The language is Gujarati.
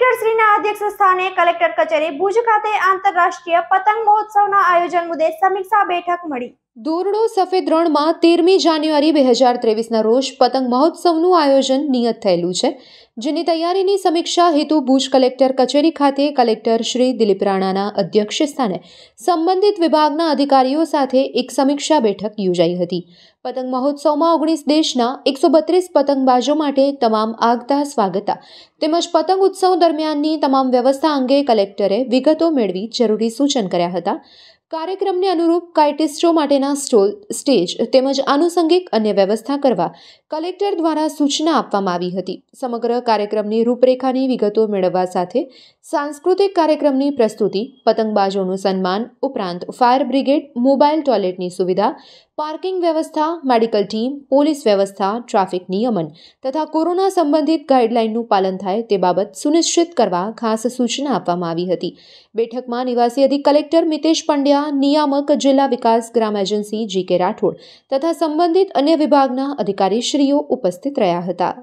કલેક્ટરશ્રીના અધ્યક્ષ સ્થાને કલેક્ટર કચેરી ભુજ ખાતે આંતરરાષ્ટ્રીય પતંગ મહોત્સવના આયોજન મુદ્દે સમીક્ષા બેઠક મળી ધોરડો સફેદ રણમાં તેરમી જાન્યુઆરી બે હજાર ત્રેવીસના રોજ પતંગ મહોત્સવનું આયોજન નિયત થયેલું છે જેની તૈયારીની સમીક્ષા હેતુ ભુજ કલેક્ટર કચેરી ખાતે કલેક્ટર શ્રી દિલીપ રાણાના અધ્યક્ષસ્થાને સંબંધિત વિભાગના અધિકારીઓ સાથે એક સમીક્ષા બેઠક યોજાઈ હતી પતંગ મહોત્સવમાં ઓગણીસ દેશના એકસો બત્રીસ પતંગબાજો માટે તમામ આગતા સ્વાગતા તેમજ પતંગ ઉત્સવ દરમિયાનની તમામ વ્યવસ્થા અંગે કલેક્ટરે વિગતો મેળવી જરૂરી સૂચન કર્યા હતા કાર્યક્રમને અનુરૂપ કાઇટિસ્ટો માટેના સ્ટોલ સ્ટેજ તેમજ આનુષંગિક અન્ય વ્યવસ્થા કરવા કલેક્ટર દ્વારા સૂચના આપવામાં આવી હતી સમગ્ર કાર્યક્રમની રૂપરેખાની વિગતો મેળવવા સાથે સાંસ્કૃતિક કાર્યક્રમની પ્રસ્તુતિ પતંગબાજોનું સન્માન ઉપરાંત ફાયર બ્રિગેડ મોબાઈલ ટોયલેટની સુવિધા પાર્કિંગ વ્યવસ્થા મેડિકલ ટીમ પોલીસ વ્યવસ્થા ટ્રાફિક નિયમન તથા કોરોના સંબંધિત ગાઈડલાઇનનું પાલન થાય તે બાબત સુનિશ્ચિત કરવા ખાસ સૂચના આપવામાં આવી હતી બેઠકમાં નિવાસી અધિક કલેક્ટર મિતેશ પંડ્યા નિયામક જિલ્લા વિકાસ ગ્રામ એજન્સી જી કે રાઠોડ તથા સંબંધિત અન્ય વિભાગના અધિકારીશ્રીઓ ઉપસ્થિત રહ્યા હતા